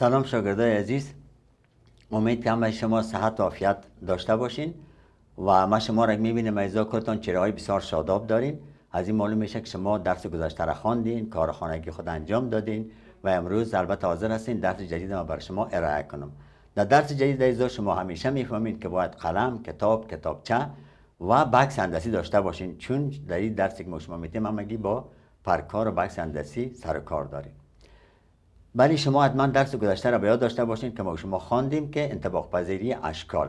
سلام شاگردای عزیز امید که همه شما صحت و عافیت داشته باشین و ما شما را میبینیم ایزا کتون چرای های بسیار شاداب دارین از این معلوم میشه که شما درس گذشته را خواندین کار خانگی خود انجام دادین و امروز البته حاضر هستین درس جدید ما بر شما ارائه کنم در درس جدید ایزا شما همیشه میفهمید که باید قلم کتاب کتابچه و بکس اندسی داشته باشین چون در این درسی که ما شما میتیم همگی با پرکار و بکس هندسی سر کار داریم ولی شما حتما درس گذشته را به یاد داشته باشین که ما شما خواندیم که انتباق پذیری اشکال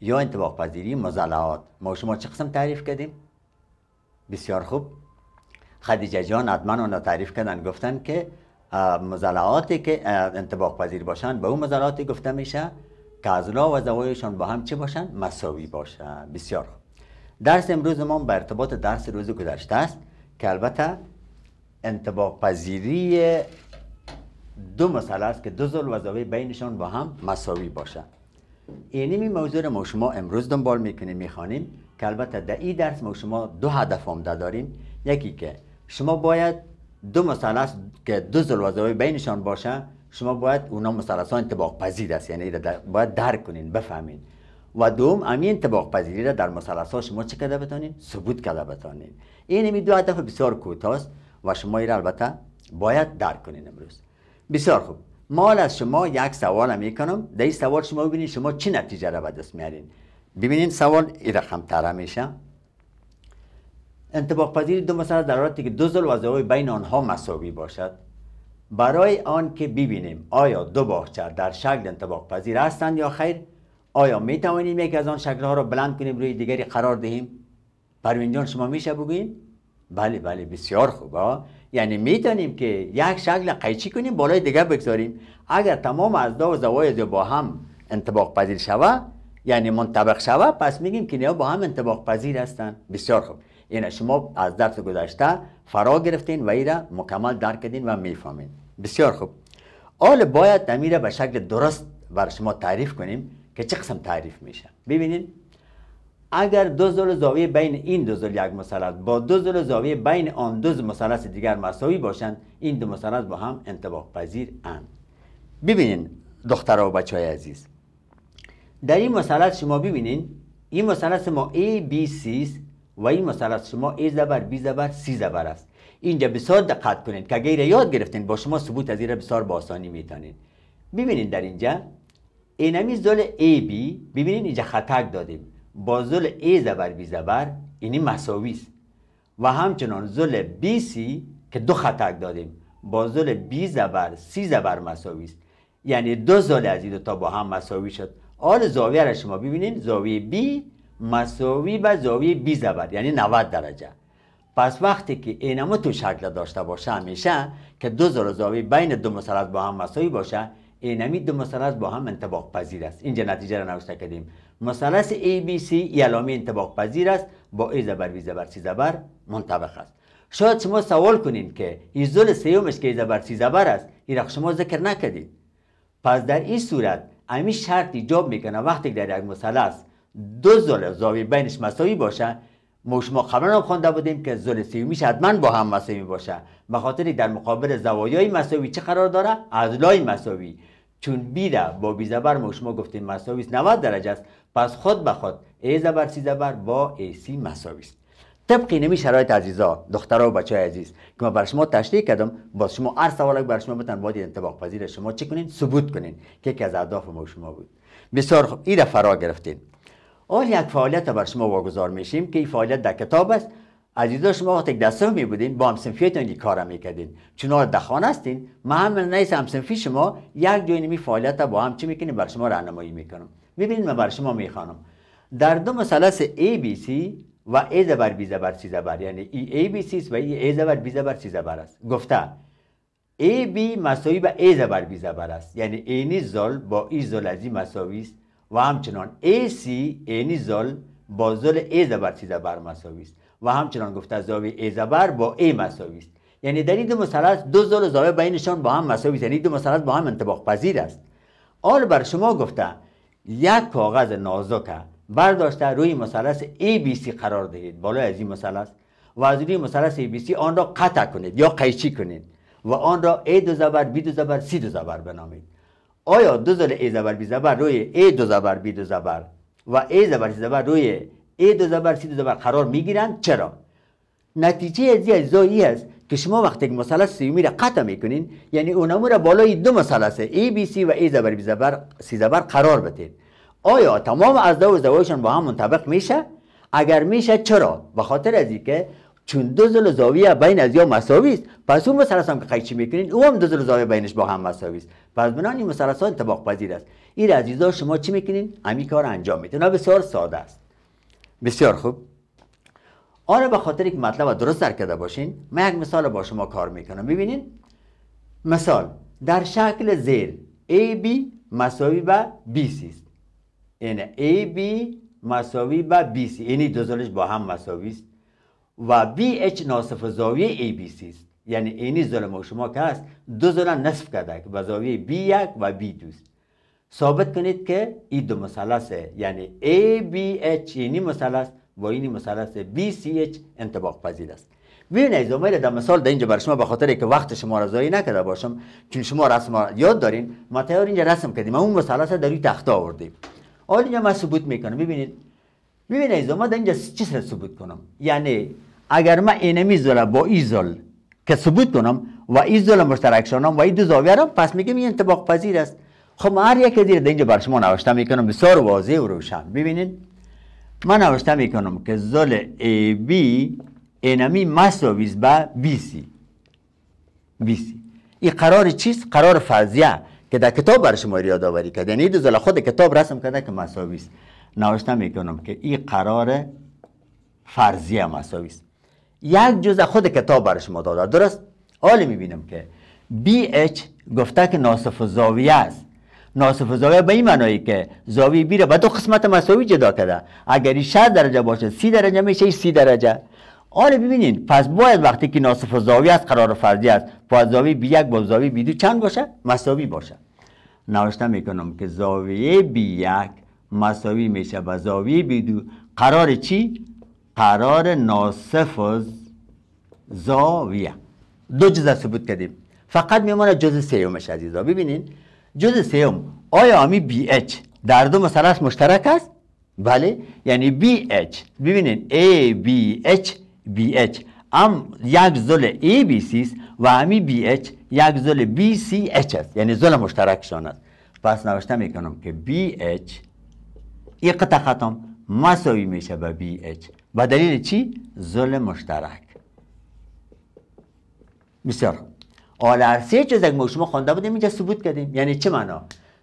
یا انتباق پذیری مزلعات ما شما چه قسم تعریف کردیم بسیار خوب خدیجه جان حتما را تعریف کردن گفتن که مزلعاتی که انتباق پذیر باشن به اون مزلعاتی گفته میشه که از و زوایشان با هم چه باشن مساوی باشه بسیار خوب درس امروز ما بر ارتباط درس روز گذشته است که البته انتباق پذیری دو مسئله است که دو زل وظایف بینشان با هم مساوی باشه. یعنی اینمی موضوع ما شما امروز دنبال میکنیم میخوانیم که البته در این درس ما شما دو هدف عمده داریم یکی که شما باید دو است که دو زل وظایف بینشان باشه شما باید اونا ها انتباق پذیر است یعنی باید درک کنین بفهمین و دوم امین انتباق پذیری را در مسئله ها شما چه کرده بتانین ثبوت کرده بتانین این دو هدف بسیار کوتاه است و شما را البته باید درک کنین امروز بسیار خوب ما از شما یک سوال می کنم در این سوال شما ببینید شما چه نتیجه را به دست میارین ببینید سوال این رقم تره میشه انتباه پذیری دو مسئله در حالتی که دو زل و بین آنها مساوی باشد برای آن که ببینیم آیا دو باغچه در شکل انتباه پذیر هستند یا خیر آیا می توانیم یکی از آن شکل ها را بلند کنیم روی دیگری قرار دهیم پروین شما میشه بگوییم بله بله بسیار خوب ها یعنی میدانیم که یک شکل قیچی کنیم بالای دیگه بگذاریم اگر تمام از دو زوایز با هم انتباق پذیر شوه یعنی منطبق شوه پس میگیم که نیا با هم انتباق پذیر هستن بسیار خوب اینا یعنی شما از درس گذشته فرا گرفتین و ایره مکمل درک کردین و میفهمین بسیار خوب آل باید امیره به شکل درست بر شما تعریف کنیم که چه قسم تعریف میشه ببینین. اگر دو زل زاویه بین این دو زل یک مثلث با دو زل زاویه بین آن دو مثلث دیگر مساوی باشند این دو مثلث با هم انطباق پذیر اند ببینین دخترها و بچه های عزیز در این مثلث شما ببینید این مثلث ما A B C و این مثلث شما ای زبر بی زبر سی زبر است اینجا بسیار دقت کنید که اگر یاد گرفتین با شما ثبوت از این را بسیار با آسانی میتونید. ببینید در اینجا اینمی زل بی ببینید اینجا خطک دادیم با زل ای زبر بی زبر اینی مساوی است و همچنان زل بی سی که دو خطک دادیم با زل بی زبر سی زبر مساوی است یعنی دو زل از این دو تا با هم مساوی شد حال زاویه را شما ببینید زاویه بی مساوی به زاویه بی زبر یعنی 90 درجه پس وقتی که اینما تو شکل داشته باشه همیشه که دو زل زاویه بین دو مثلث با هم مساوی باشه این همی دو مثلث با هم انتباق پذیر است اینجا نتیجه را نوشته کردیم مثلث ABC یلامی انتباق پذیر است با ای زبر سیزبر زبر سی زبر منطبق است شاید شما سوال کنین که زول سیومش که ایزبر زبر زبر است این را شما ذکر نکردید پس در این صورت امی شرط ایجاب میکنه وقتی در یک مثلث دو زل زاویه بینش مساوی باشه ما شما خبران هم خوانده بودیم که زل سیومیش حتما با هم مساوی باشه به خاطر در مقابل زوایای مساوی چه قرار داره لای مساوی چون بیده با بی زبر ما شما گفتیم مساوی 90 درجه است پس خود به خود ای زبر سی زبر با ای سی مساوی است طبق نمی شرایط عزیزا دخترها و بچه عزیز که ما بر شما تشریح کردم باز شما هر سوالک بر شما بتن باید انتباق پذیر شما چه کنین ثبوت کنین که یکی از اهداف ما شما بود بسیار خوب دفعه فرا گرفتین حال یک فعالیت بر شما واگذار میشیم که این فعالیت در کتاب است عزیزا شما وقتی دسته می بودین با همسنفیتون این کار میکردین چون در خانه هستین ما هم نیست همسنفی شما یک جای نمی فعالیت با هم چی میکنیم بر شما راهنمایی میکنم میبینید من بر شما میخوانم در دو مثلث ABC و A زبر B زبر C زبر یعنی ای ABC است و ای A زبر بی زبر C زبر است گفته AB مساوی با A زبر بی زبر است یعنی اینی زال با ای زل از مساوی است و همچنان AC زل با زل A زبر سی زبر مساوی است و همچنان گفته زاویه A زبر با A مساوی است یعنی در این دو مثلث دو زل زاویه بینشان با هم مساوی است یعنی دو مثلث با هم انطباق پذیر است آل بر شما گفته یک کاغذ نازک برداشته روی مثلث ABC قرار دهید بالا از این مثلث و از روی مثلث ABC آن را قطع کنید یا قیچی کنید و آن را A دو زبر B دو زبر C دو زبر بنامید آیا دو زل ای زبر بی زبر روی ای دو زبر بی دو زبر و ای زبر سی زبر روی ای دو زبر سی دو زبر قرار می گیرند؟ چرا نتیجه از اجزایی است که شما وقتی که مثلث سیومی را قطع میکنین یعنی اونمو را بالای دو مثلث ای بی سی و ای زبر بی زبر سی زبر قرار بتید آیا تمام از دو زوایشان با هم منطبق میشه اگر میشه چرا به خاطر از که چون دو زاویه بین از یا مساوی است پس اون مثلث هم که قیچی میکنین او هم دو زل زاویه بینش با هم مساوی است پس بنان این مثلث ها پذیر است این عزیزا شما چی میکنین همین کار انجام میدین بسیار ساده است بسیار خوب آن آره، به خاطر یک مطلب درست در کرده باشین من یک مثال با شما کار میکنم ببینین مثال در شکل زیر AB مساوی با BC است یعنی AB مساوی با BC یعنی دو با هم مساوی است و BH ناصف زاویه سی است یعنی اینی ظلم شما که هست دو ظلم نصف کرده که به زاویه b یک و B2 است ثابت کنید که این دو یعنی یعنی مثلث یعنی مسلس و مثلث مسلس بی مثلث BCH انتباق پذیر است ببین از امید در مثال در اینجا بر شما به خاطر که وقت شما را زایی نکرده باشم چون شما رسم یاد دارین ما تیار اینجا رسم کردیم اون مسلس در این تخته آوردیم حالا اینجا من ثبوت میکنم ببینید ببینید از ما در اینجا چی ثبوت کنم یعنی اگر من اینمی زل با ای زول که ثبوت کنم و ای زل مشترک شانم و این دو زاویه را پس میگم این انتباق پذیر است خب هر یک دیر اینجا بر شما نوشته میکنم بسیار واضح و روشن ببینید من نوشته میکنم که زل ای بی اینمی مساویز با بی سی بی سی این قرار چیست؟ قرار فرضیه که در کتاب بر شما یادآوری کرده یعنی دو زل خود کتاب رسم کرده که مساویست نوشته میکنم که این قرار فرضیه مساویست یک جزء خود کتاب برای شما داده درست حالا میبینم که بی اچ گفته که ناصف زاویه است ناصف زاویه به این معنی که زاویه بی را به دو قسمت مساوی جدا کرده اگر این 60 درجه باشه 30 درجه میشه 30 درجه حالا ببینید پس باید وقتی که ناصف زاویه است قرار فرضی است باید زاویه بی یک با زاویه بی دو چند باشه مساوی باشه نوشته میکنم که زاویه بی یک مساوی میشه با زاویه بی دو قرار چی قرار ناصف زاویه دو جزء ثبوت کردیم فقط میمونه جزء سیومش عزیزا ببینین جزء سیوم آیا آمی بی اچ در دو مثلث مشترک است بله یعنی بی اچ ببینین ای بی اچ بی اچ ام یک زل ای بی سی است و امی بی اچ یک زل بی سی اچ است یعنی زل مشترکشان است پس نوشته میکنم که بی اچ یک قطع ختم مساوی میشه به بی اچ و دلیل چی؟ ظلم مشترک بسیار آل سه چیز ما شما خونده بودیم اینجا ثبوت کردیم یعنی چه معنا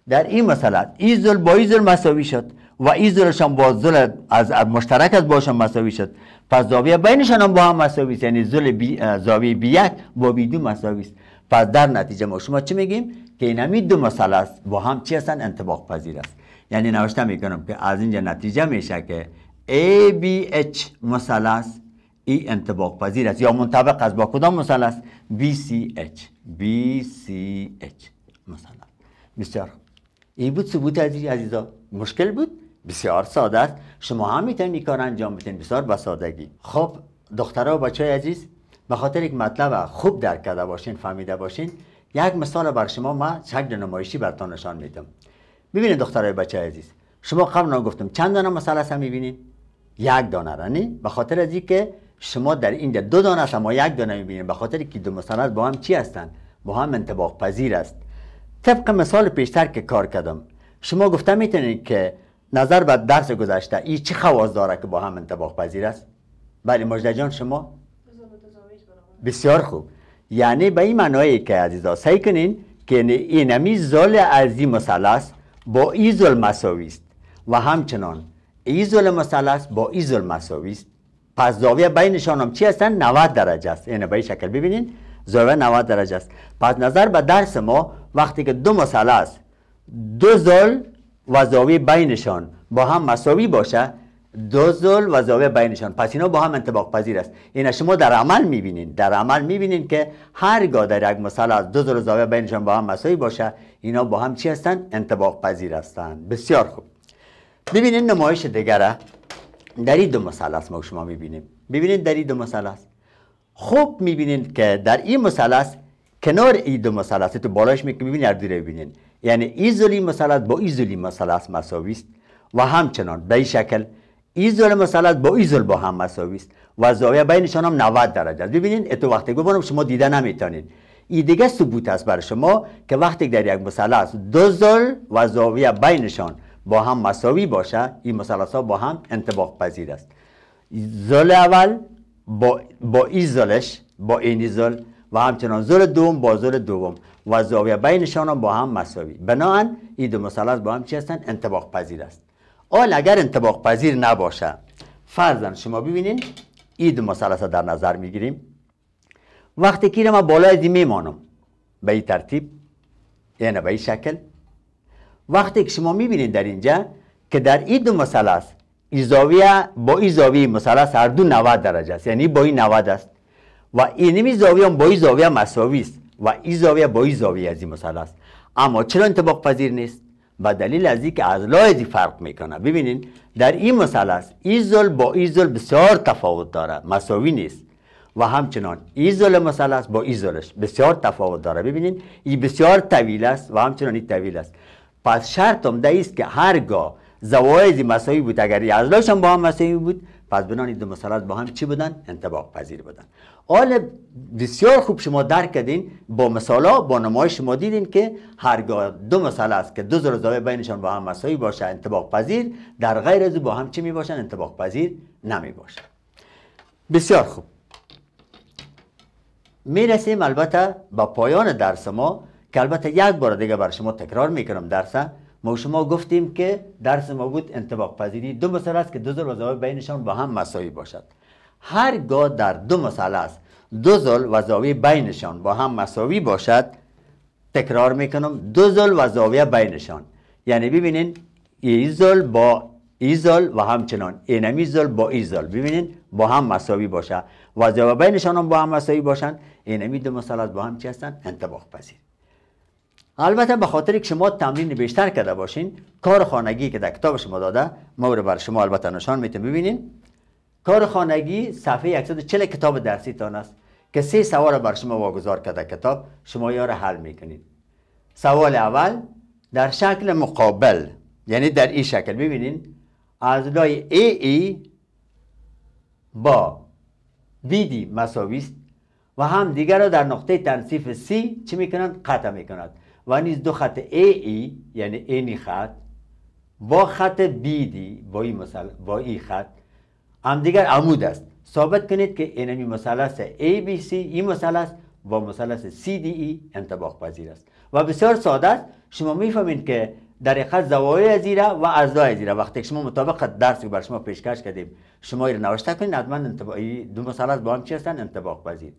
در این مسئله این ظلم با این ظلم مساوی شد و این ظلمشان با ظلم از مشترک از باشان مساوی شد پس زاویه بینشان هم با هم مساوی است یعنی ظلم بی، زاویه بی یک با بی دو مساوی است پس در نتیجه ما شما چی میگیم که این همی دو مسئله است با هم چی هستن انطباق پذیر است یعنی نوشته میکنم که از اینجا نتیجه میشه که ABH مثلث ای انتباق پذیر است یا منطبق است با کدام مثلث BCH BCH مثلث بسیار ای بود ثبوت عزیز عزیزا مشکل بود بسیار ساده است شما هم میتونید کار انجام بدین بسیار بسادگی سادگی خب دخترها و بچه عزیز بخاطر خاطر یک مطلب خوب درک کرده باشین فهمیده باشین یک مثال بر شما ما شکل نمایشی برتان نشان میدم ببینید دخترای بچه عزیز شما قبلا گفتم چند تا مثلث هم میبینید یک دانه را نی به خاطر از اینکه شما در این دو دانه است اما یک دانه میبینید به خاطر که دو مثلث با هم چی هستند با هم انتباق پذیر است طبق مثال پیشتر که کار کردم شما گفته میتونید که نظر به درس گذشته این چه خواص داره که با هم انتباق پذیر است بله مجده جان شما بسیار خوب یعنی به این معنایی که عزیزا سعی کنین که اینمی زال از این مثلث با ایزل مساوی است و همچنان ای ظلم است با ای ظلم مساوی است پس زاویه بینشان هم چی هستن 90 درجه است یعنی به شکل ببینین زاویه 90 درجه است پس نظر به درس ما وقتی که دو مثلث دو زل و زاویه بینشان با هم مساوی باشه دو زل و زاویه بینشان پس اینا با هم انطباق پذیر است اینا شما در عمل میبینین در عمل میبینین که هرگاه در یک مثلث دو زل و زاویه بینشان با هم مساوی باشه اینا با هم چی هستن انطباق پذیر هستند بسیار خوب ببینید نمایش دیگره در این دو مثلث ما شما میبینیم ببینید در این دو مثلث خوب میبینید که در این مثلث کنار این دو مثلث تو بالاش میبینید هر دیره ببینید یعنی این زلی مثلث با این زلی مثلث مساوی است و همچنان به این شکل این زل مثلث با این زل با هم مساوی است و زاویه بینشان هم 90 درجه است ببینید اتو وقتی گفتم شما دیده نمیتونید این دیگه ثبوت است برای شما که وقتی در یک مثلث دو زل و زاویه بینشان با هم مساوی باشه این مثلث ها با هم انتباق پذیر است زل اول با, با زلش با این زل و همچنان زل دوم با زل دوم و زاویه بینشان هم با هم مساوی بناهن این دو مثلث با هم چی هستن انتباق پذیر است آل اگر انتباق پذیر نباشه فرضاً شما ببینین این دو مثلث در نظر میگیریم وقتی که ما بالای دی میمانم به این ترتیب یعنی به این شکل وقتی که شما میبینید در اینجا که در این دو مثلث ایزاویه با این زاویه مثلث هر دو 90 درجه است یعنی با این 90 است و اینمی زاویه با این زاویه مساوی است و این زاویه با این زاویه از این مثلث اما چرا انطباق پذیر نیست و دلیل از که از دی فرق میکنه ببینید در این مثلث ایزل با ایزل بسیار تفاوت داره مساوی نیست و همچنان ایزل مثلث با ایزلش بسیار تفاوت داره ببینید این بسیار طویل است و همچنان این طویل است پس شرط هم ده است که هرگاه زوایز مساوی بود اگر یزداش هم با هم مساوی بود پس بنان دو مسالات با هم چی بودن انطباق پذیر بودن حال بسیار خوب شما درک کردین با مثالا با نمایش شما دیدین که هرگاه دو مثال است که دو زاویه بینشان با هم مساوی باشه انطباق پذیر در غیر از با هم چی می باشن انطباق پذیر نمی باشه. بسیار خوب می رسیم البته با پایان درس ما که البته یک بار دیگه بر شما تکرار میکنم درسه ما شما گفتیم که درس ما بود انتباق پذیری دو مسئله است که دو ظل و زاویه بینشان با هم مساوی باشد هرگاه در دو مسئله است دو ظل و زاویه بینشان با هم مساوی باشد تکرار میکنم دو ظل و زاویه بینشان یعنی ببینین ای با ای و همچنان اینمی زل با ای ببینین با هم مساوی باشه و زاویه بینشان هم با هم مساوی باشند اینمی دو مسئله با هم چی هستن انتباق پذیر البته به خاطر که شما تمرین بیشتر کرده باشین کار خانگی که در کتاب شما داده ما رو بر شما البته نشان میتونیم ببینین کار خانگی صفحه 140 کتاب درسی تان است که سه سوال بر شما واگذار کرده کتاب شما یا را حل میکنید سوال اول در شکل مقابل یعنی در این شکل ببینین لای ای ای e با بی دی و هم دیگر را در نقطه تنصیف سی چی میکنند؟ قطع میکنند و نیز دو خط ای e، یعنی اینی خط با خط دی با این با ای خط هم دیگر عمود است ثابت کنید که اینمی مثلث سی این مثلث با مثلث ای e انتباق پذیر است و بسیار ساده است شما میفهمید که در خط زوایای زیره و اضلاع زیره وقتی شما مطابق درس بر شما پیشکش کردیم شما رو نوشته کنید حتما دو مثلث با هم چی هستن انتباق پذیر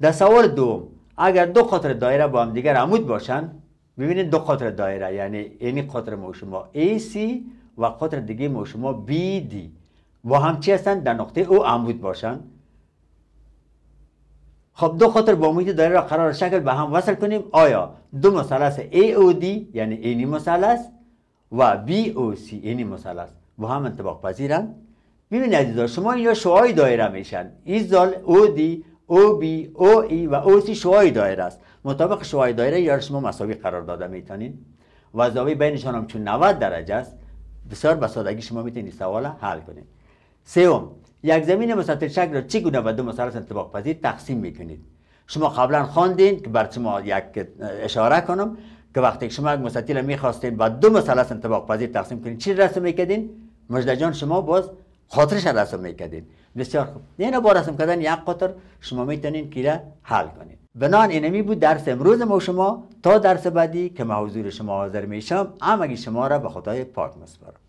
در سوال دوم اگر دو قطر دایره با هم دیگر عمود باشن ببینید دو قطر دایره یعنی این قطر ما شما AC و قطر دیگه ما شما BD با هم چی هستن در نقطه او عمود باشن خب دو قطر با محیط دایره را قرار شکل به هم وصل کنیم آیا دو مثلث AOD یعنی اینی مثلث و BOC اینی مثلث با هم انطباق پذیرند ببینید عزیزان شما یا شعای دایره میشن ایزال OD او ای و سی شوای دایره است مطابق شوای دایره یا شما مساوی قرار داده میتونین و زاویه بینشان هم چون 90 درجه است بسیار به سادگی شما میتونید سوال حل کنید سوم یک زمین مستطیل شکل را چی گونه به دو مثلث انطباق پذیر تقسیم میکنید شما قبلا خواندین که بر شما یک اشاره کنم که وقتی شما یک مستطیل میخواستین و دو مثلث انطباق پذیر تقسیم کنید چی رسم میکردین مجدجان شما باز خاطرش رسم میکردین بسیار خوب اینو با رسم کردن یک قطر شما میتونین کیره حل کنین بنان اینمی بود درس امروز ما شما تا درس بعدی که ما حضور شما حاضر میشم هم شما را به خدای پاک مسپارم